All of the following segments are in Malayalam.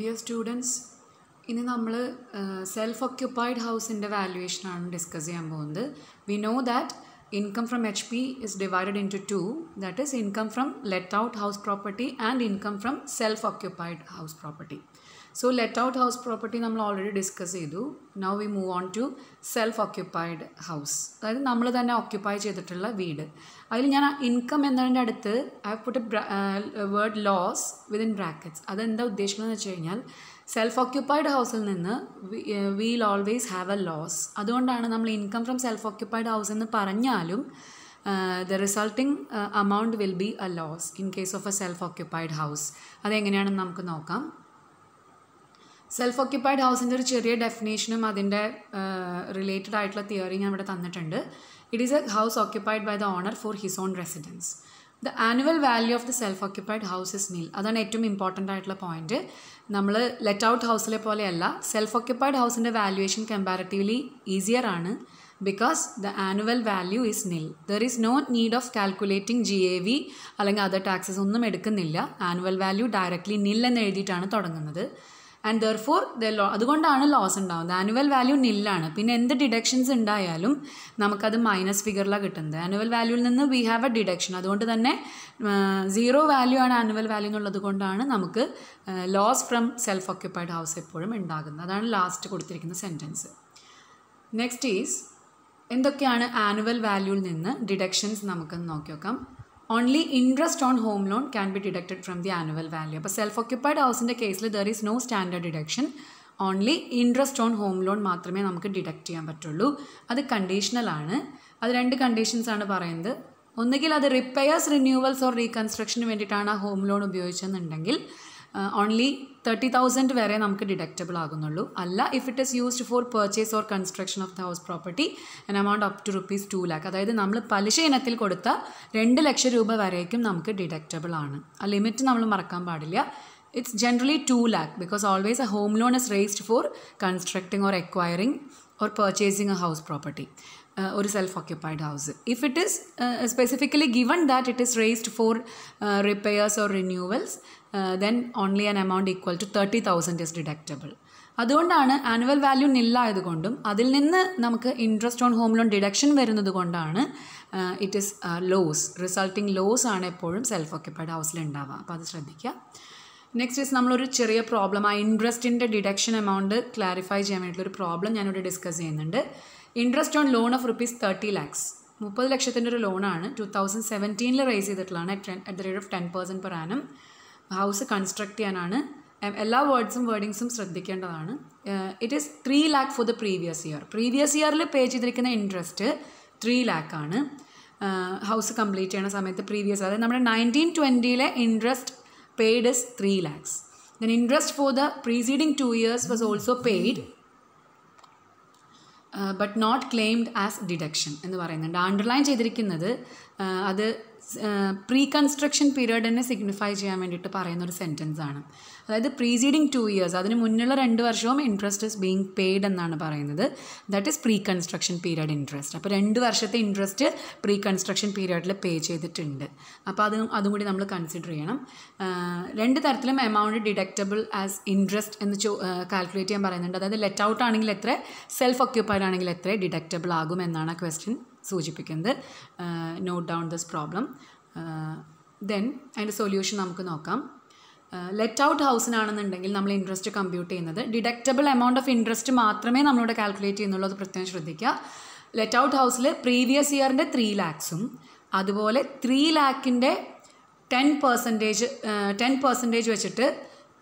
ഡിയർ സ്റ്റുഡൻസ് ഇനി നമ്മൾ സെൽഫ് ഒക്യുപ്പൈഡ് ഹൗസിൻ്റെ ആണ് ഡിസ്കസ് ചെയ്യാൻ പോകുന്നത് we know that income from H P is divide into that is income from let out house property and income from self occupied house property so let out house property നമ്മൾ ഓൾറെഡി ഡിസ്കസ് ചെയ്തു now we move on to self occupied house അതായത് നമ്മൾ തന്നെ ഓക്യുപ്പൈ ചെയ്തിട്ടുള്ള വീട് അതിൽ ഞാൻ ഇൻകം എന്നതിൻ്റെ അടുത്ത് I put word loss within brackets അതെന്താ ഉദ്ദേശിക്കുന്നത് വെച്ച് കഴിഞ്ഞാൽ സെൽഫ് ഓക്യുപ്പൈഡ് ഹൗസിൽ നിന്ന് will always have a loss അതുകൊണ്ടാണ് നമ്മൾ income from self occupied house എന്ന് പറഞ്ഞാലും the resulting amount will be a loss in case of a self occupied house അതെങ്ങനെയാണെന്ന് നമുക്ക് നോക്കാം സെൽഫ് ഓക്യുപ്പൈഡ് ഹൗസിൻ്റെ ഒരു ചെറിയ ഡെഫിനേഷനും അതിൻ്റെ റിലേറ്റഡ് ആയിട്ടുള്ള തിയറി ഞാൻ ഇവിടെ തന്നിട്ടുണ്ട് it is a house occupied by the owner for his own residence the annual value of the self occupied house is nil അതാണ് ഏറ്റവും ഇമ്പോർട്ടൻ്റ് ആയിട്ടുള്ള പോയിന്റ് നമ്മൾ ലെറ്റ് ഔട്ട് ഹൗസിലെ പോലെയല്ല സെൽഫ് ഓക്യുപ്പൈഡ് ഹൗസിൻ്റെ വാല്യുവേഷൻ കമ്പാരറ്റീവ്ലി ഈസിയർ ആണ് because the annual value is nil there is no need of calculating G A V അല്ലെങ്കിൽ അതർ ടാക്സസ് ഒന്നും എടുക്കുന്നില്ല ആനുവൽ വാല്യൂ ഡയറക്റ്റ്ലി നിൽ എന്ന് എഴുതിയിട്ടാണ് തുടങ്ങുന്നത് and therefore the low അതുകൊണ്ടാണ് ലോസ് ഉണ്ടാകുന്നത് ആനുവൽ വാല്യൂ നില്ലാണ് പിന്നെ എന്ത് ഡിഡക്ഷൻസ് ഉണ്ടായാലും നമുക്കത് മൈനസ് ഫിഗറിലാണ് കിട്ടുന്നത് ആനുവൽ വാല്യൂവിൽ നിന്ന് വി ഹാവ് എ ഡിഡക്ഷൻ അതുകൊണ്ട് തന്നെ സീറോ വാല്യൂ ആണ് ആനുവൽ വാല്യൂ എന്നുള്ളത് കൊണ്ടാണ് നമുക്ക് loss from self occupied house എപ്പോഴും ഉണ്ടാകുന്നത് അതാണ് ലാസ്റ്റ് കൊടുത്തിരിക്കുന്ന സെൻറ്റൻസ് നെക്സ്റ്റ് ഈസ് എന്തൊക്കെയാണ് ആനുവൽ വാല്യൂവിൽ നിന്ന് ഡിഡക്ഷൻസ് നമുക്കൊന്ന് നോക്കി നോക്കാം only interest on home loan can be deducted from the annual value അപ്പോൾ സെൽഫ് ഓക്യുപ്പൈഡ് ഹൗസിൻ്റെ കേസിൽ there is no standard deduction only interest on home loan മാത്രമേ നമുക്ക് ഡിഡക്റ്റ് ചെയ്യാൻ പറ്റുള്ളൂ അത് കണ്ടീഷണലാണ് അത് രണ്ട് കണ്ടീഷൻസാണ് പറയുന്നത് ഒന്നുകിൽ അത് റിപ്പയേഴ്സ് റിന്യൂവൽസ് ഓർ റീകൺസ്ട്രക്ഷന് വേണ്ടിയിട്ടാണ് ആ ഹോം ലോൺ ഉപയോഗിച്ചതെന്നുണ്ടെങ്കിൽ ഓൺലി തേർട്ടി തൗസൻഡ് വരെ നമുക്ക് ഡിഡക്റ്റബിൾ ആകുന്നുള്ളൂ അല്ല if it is used for purchase or construction of the house property an amount up to rupees two lakh അതായത് നമ്മൾ പലിശ ഇനത്തിൽ കൊടുത്ത രണ്ട് ലക്ഷം രൂപ വരേക്കും നമുക്ക് ഡിഡക്റ്റബിൾ ആണ് ആ ലിമിറ്റ് നമ്മൾ മറക്കാൻ പാടില്ല it's generally two lakh because always a home loan is raised for constructing or acquiring or purchasing a house property Uh, ഒരു self occupied house if it is specifically given that it is raised for repairs or renewals then only an amount equal to thirty thousand is deductible അതുകൊണ്ടാണ് ആനുവൽ വാല്യൂ നില്ലായതുകൊണ്ടും അതിൽ നിന്ന് നമുക്ക് interest on home loan deduction വരുന്നത് കൊണ്ടാണ് it is loss resulting loss ആണ് എപ്പോഴും സെൽഫ് ഓക്യുപ്പൈഡ് ഹൗസിൽ ഉണ്ടാവുക അപ്പോൾ അത് ശ്രദ്ധിക്കുക നെക്സ്റ്റ് ഇസ് നമ്മളൊരു ചെറിയ പ്രോബ്ലം ആ ഇൻട്രസ്റ്റിൻ്റെ ഡിഡക്ഷൻ എമൗണ്ട് ക്ലാരിഫൈ ചെയ്യാൻ വേണ്ടിയിട്ടുള്ളൊരു ഒരു പ്രോബ്ലം ഞാനിവിടെ ഡിസ്കസ് ചെയ്യുന്നുണ്ട് interest on loan of rupees thirty lakhs മുപ്പത് ലക്ഷത്തിൻ്റെ ഒരു ലോണാണ് ടു തൗസൻഡ് സെവൻറ്റീനിൽ റേസ് ചെയ്തിട്ടുള്ളതാണ് at the rate of ten percent per annum house construct ചെയ്യാനാണ് എല്ലാ വേർഡ്സും വേർഡിങ്സും ശ്രദ്ധിക്കേണ്ടതാണ് it is three lakh for the previous year previous ഇയറിൽ പേ ചെയ്തിരിക്കുന്ന ഇൻട്രസ്റ്റ് ത്രീ ലാക്ക് ആണ് ഹൗസ് കംപ്ലീറ്റ് ചെയ്യണ സമയത്ത് പ്രീവിയസ് അതായത് നമ്മുടെ നയൻറ്റീൻ ട്വൻറ്റിയിലെ interest paid is three lakhs then interest for the preceding two years was also paid but not claimed as deduction എന്ന് പറയുന്നുണ്ട് അണ്ടർലൈൻ ചെയ്തിരിക്കുന്നത് അത് പ്രീ കൺസ്ട്രക്ഷൻ പീരീഡിനെ സിഗ്നിഫൈ ചെയ്യാൻ വേണ്ടിയിട്ട് പറയുന്ന ഒരു സെൻറ്റൻസ് ആണ് അതായത് പ്രീസീഡിങ് ടു ഇയേഴ്സ് അതിന് മുന്നുള്ള രണ്ട് വർഷവും ഇൻട്രസ്റ്റ് ഇസ് ബീങ് പെയ്ഡ് എന്നാണ് പറയുന്നത് that is pre construction period interest അപ്പോൾ രണ്ട് വർഷത്തെ ഇൻട്രസ്റ്റ് പ്രീ കൺസ്ട്രക്ഷൻ പീരീഡിൽ പേ ചെയ്തിട്ടുണ്ട് അപ്പോൾ അത് അതും കൂടി നമ്മൾ കൺസിഡർ ചെയ്യണം രണ്ട് തരത്തിലും എമൗണ്ട് ഡിഡക്റ്റബിൾ ആസ് ഇൻട്രസ്റ്റ് എന്ന് ചോ കാൽക്കുലേറ്റ് ചെയ്യാൻ പറയുന്നുണ്ട് അതായത് ലെറ്റ് ഔട്ട് ആണെങ്കിൽ എത്ര സെൽഫ് ഒക്യുപ്പൈഡ് ആണെങ്കിൽ എത്ര ഡിഡക്റ്റബിൾ ആകും എന്നാണ് ക്വസ്റ്റ്യൻ സൂചിപ്പിക്കുന്നത് note down this problem then അതിൻ്റെ സൊല്യൂഷൻ നമുക്ക് നോക്കാം ലെറ്റ് ഔട്ട് ഹൗസിനാണെന്നുണ്ടെങ്കിൽ നമ്മൾ ഇൻട്രസ്റ്റ് കമ്പ്യൂട്ട് ചെയ്യുന്നത് ഡിഡക്റ്റബിൾ എമൗണ്ട് ഓഫ് ഇൻട്രസ്റ്റ് മാത്രമേ നമ്മളോട് കാൽക്കുലേറ്റ് ചെയ്യുന്നുള്ളൂ അത് പ്രത്യേകം ശ്രദ്ധിക്കുക ലെറ്റ് ഔട്ട് ഹൗസിൽ പ്രീവിയസ് ഇയറിൻ്റെ ത്രീ ലാക്സും അതുപോലെ ത്രീ ലാക്കിൻ്റെ ടെൻ പെർസെൻറ്റേജ് ടെൻ പെർസെൻറ്റേജ് വെച്ചിട്ട്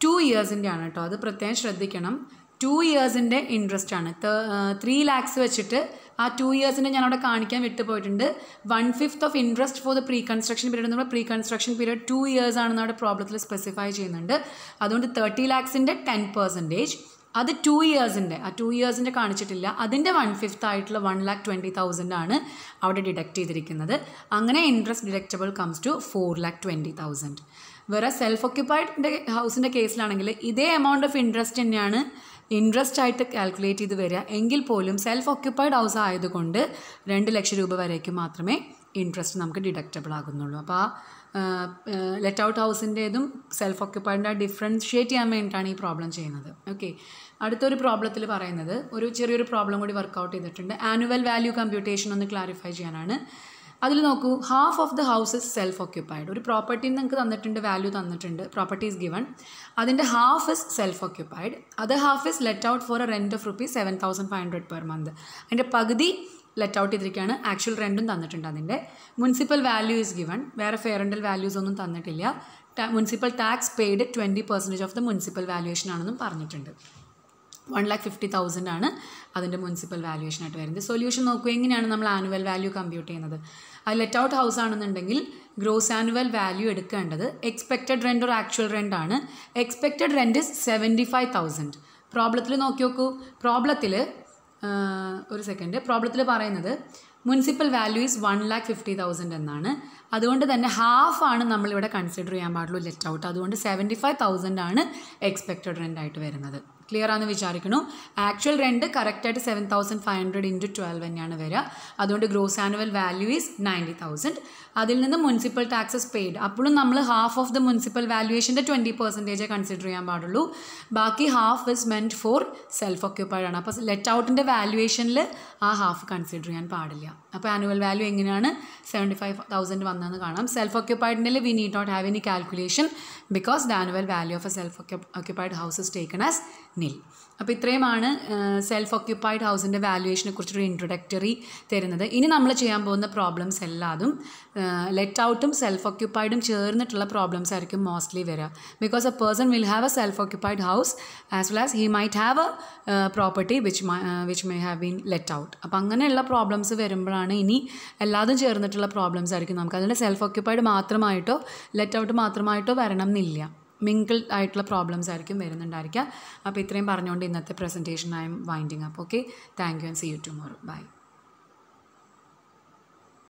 ടു ഇയേഴ്സിൻ്റെ ആണ് കേട്ടോ അത് പ്രത്യേകം ശ്രദ്ധിക്കണം ടു ഇയേഴ്സിൻ്റെ ഇൻട്രസ്റ്റ് ആണ് ത്രീ ലാക്സ് വെച്ചിട്ട് ആ ടു ഇയേഴ്സിനെ ഞാൻ അവിടെ കാണിക്കാൻ വിട്ടു പോയിട്ടുണ്ട് one fifth of interest for the pre construction period നമ്മൾ pre construction period two years ആണെന്ന് അവിടെ പ്രോബ്ലത്തിൽ സ്പെസിഫൈ ചെയ്യുന്നുണ്ട് അതുകൊണ്ട് തേർട്ടി ലാക്സിൻ്റെ ടെൻ പെർസെൻറ്റേജ് അത് ടു ഇയേഴ്സിൻ്റെ ആ ടു ഇയേഴ്സിൻ്റെ കാണിച്ചിട്ടില്ല അതിൻ്റെ വൺ ഫിഫ്ത്ത് ആയിട്ടുള്ള വൺ ലാക്ക് ട്വൻറ്റി തൗസൻഡ് ആണ് അവിടെ ഡിഡക്റ്റ് ചെയ്തിരിക്കുന്നത് അങ്ങനെ interest deductible comes to four lakh twenty thousand വേറെ സെൽഫ് ഒക്യുപ്പൈഡ് ഹൗസിൻ്റെ കേസിലാണെങ്കിൽ ഇതേ എമൗണ്ട് ഓഫ് ഇൻട്രസ്റ്റ് തന്നെയാണ് ഇൻട്രസ്റ്റ് ആയിട്ട് കാൽക്കുലേറ്റ് ചെയ്ത് വരിക എങ്കിൽ പോലും സെൽഫ് ഓക്യുപ്പൈഡ് ഹൗസ് ആയതുകൊണ്ട് രണ്ട് ലക്ഷം രൂപ വരേക്ക് മാത്രമേ ഇൻട്രസ്റ്റ് നമുക്ക് ഡിഡക്റ്റബിൾ ആകുന്നുള്ളൂ അപ്പോൾ ആ ലെറ്റ് ഔട്ട് ഹൗസിൻ്റേതും സെൽഫ് ഓക്യുപ്പൈഡിൻ്റെ ഡിഫറൻഷിയേറ്റ് ചെയ്യാൻ വേണ്ടിയിട്ടാണ് ഈ പ്രോബ്ലം ചെയ്യുന്നത് ഓക്കെ അടുത്തൊരു പ്രോബ്ലത്തിൽ പറയുന്നത് ഒരു ചെറിയൊരു പ്രോബ്ലം കൂടി വർക്കൗട്ട് ചെയ്തിട്ടുണ്ട് ആനുവൽ വാല്യൂ കമ്പ്യൂട്ടേഷൻ ഒന്ന് ക്ലാരിഫൈ ചെയ്യാനാണ് അതിൽ നോക്കൂ half of the house is self occupied ഒരു പ്രോപ്പർട്ടി നിങ്ങൾക്ക് തന്നിട്ടുണ്ട് വാല്യൂ തന്നിട്ടുണ്ട് പ്രോപ്പർട്ടി ഇസ് ഗിവൺ അതിൻ്റെ ഹാഫ് ഇസ് സെൽഫ് ഓക്യുപ്പൈഡ് അത് half is let out for a rent of rupees seven thousand five hundred per month അതിൻ്റെ പകുതി ലെറ്റ് ഔട്ട് ചെയ്തിരിക്കുകയാണ് ആക്ച്വൽ റെൻറ്റും തന്നിട്ടുണ്ട് അതിൻ്റെ മുനിസിപ്പൽ വാല്യൂ ഇസ് ഗിവൺ വേറെ ഫെയർ റെൻ്റൽ വാല്യൂസ് ഒന്നും തന്നിട്ടില്ല municipal tax paid twenty percentage of the municipal valuation ആണെന്നും പറഞ്ഞിട്ടുണ്ട് വൺ ലാക്ക് ഫിഫ്റ്റി തൗസൻഡ് ആണ് അതിൻ്റെ മുനിസിപ്പൽ വാല്യുവേഷൻ ആയിട്ട് വരുന്നത് സൊല്യൂഷൻ നോക്കുക എങ്ങനെയാണ് നമ്മൾ ആനുവൽ വാല്യൂ കമ്പ്യൂട്ട് ചെയ്യുന്നത് അത് ലെറ്റ് ഔട്ട് ഹൗസ് ആണെന്നുണ്ടെങ്കിൽ ഗ്രോസ് ആനുവൽ വാല്യൂ എടുക്കേണ്ടത് എക്സ്പെക്റ്റഡ് റെൻ്റ് ഒരു ആക്ച്വൽ റെൻ്റ് ആണ് expected rent is seventy five thousand പ്രോബ്ലത്തിൽ നോക്കി നോക്കൂ പ്രോബ്ലത്തിൽ ഒരു സെക്കൻഡ് പ്രോബ്ലത്തിൽ പറയുന്നത് municipal value is one lakh fifty thousand എന്നാണ് അതുകൊണ്ട് തന്നെ ഹാഫ് ആണ് നമ്മളിവിടെ കൺസിഡർ ചെയ്യാൻ പാടുള്ളൂ ലെറ്റ് ഔട്ട് അതുകൊണ്ട് സെവൻറ്റി ഫൈവ് തൗസൻഡ് ആണ് എക്സ്പെക്റ്റഡ് റെൻ്റ് ആയിട്ട് വരുന്നത് ക്ലിയർ ആണെന്ന് വിചാരിക്കുന്നു ആക്ച്വൽ റെൻറ്റ് കറക്റ്റായിട്ട് seven thousand five hundred into twelve തന്നെയാണ് വരിക അതുകൊണ്ട് gross annual value is ninety thousand അതിൽ നിന്ന് മുനിസിപ്പൽ ടാക്സസ് പെയ്ഡ് അപ്പോഴും നമ്മൾ ഹാഫ് ഓഫ് ദ മുനിസിപ്പൽ വാല്യുവേഷൻ്റെ ട്വൻറ്റി പെർസെൻറ്റേജേ കൺസിഡർ ചെയ്യാൻ പാടുള്ളൂ ബാക്കി half is meant for self occupied ആണ് അപ്പോൾ ലെറ്റ് ഔട്ടിൻ്റെ വാല്യുവേഷനിൽ ആ ഹാഫ് കൺസിഡർ ചെയ്യാൻ പാടില്ല അപ്പോൾ ആനുവൽ വാല്യൂ എങ്ങനെയാണ് സെവൻറ്റി ഫൈവ് തൗസൻഡ് വന്നതെന്ന് കാണാം സെൽഫ് ഓക്യുപ്പൈഡിൻ്റെ we need not have any calculation because the annual value of a self occupied house is taken as nil അപ്പോൾ ഇത്രയുമാണ് സെൽഫ് ഓക്യുപ്പൈഡ് ഹൗസിൻ്റെ വാല്യുവേഷനെ കുറിച്ചൊരു ഇൻട്രൊഡക്ടറി തരുന്നത് ഇനി നമ്മൾ ചെയ്യാൻ പോകുന്ന പ്രോബ്ലംസ് എല്ലാതും ലെറ്റ് ഔട്ടും സെൽഫ് ഓക്യുപ്പൈഡും ചേർന്നിട്ടുള്ള പ്രോബ്ലംസ് ആയിരിക്കും മോസ്റ്റ്ലി വരിക because a person will have a self occupied house as well as he might have a property which which may have been let out അപ്പോൾ അങ്ങനെയുള്ള പ്രോബ്ലംസ് വരുമ്പോഴാണ് പ്രോബ്ലമാണ് ഇനി എല്ലാതും ചേർന്നിട്ടുള്ള പ്രോബ്ലംസ് ആയിരിക്കും നമുക്ക് അതിൻ്റെ സെൽഫ് ഓക്യുപ്പൈഡ് മാത്രമായിട്ടോ ലെറ്റ് ഔട്ട് മാത്രമായിട്ടോ വരണം എന്നില്ല മിങ്കിൾ ആയിട്ടുള്ള പ്രോബ്ലംസ് ആയിരിക്കും വരുന്നുണ്ടായിരിക്കുക അപ്പോൾ ഇത്രയും പറഞ്ഞുകൊണ്ട് ഇന്നത്തെ presentation I'm winding up okay thank you and see you tomorrow by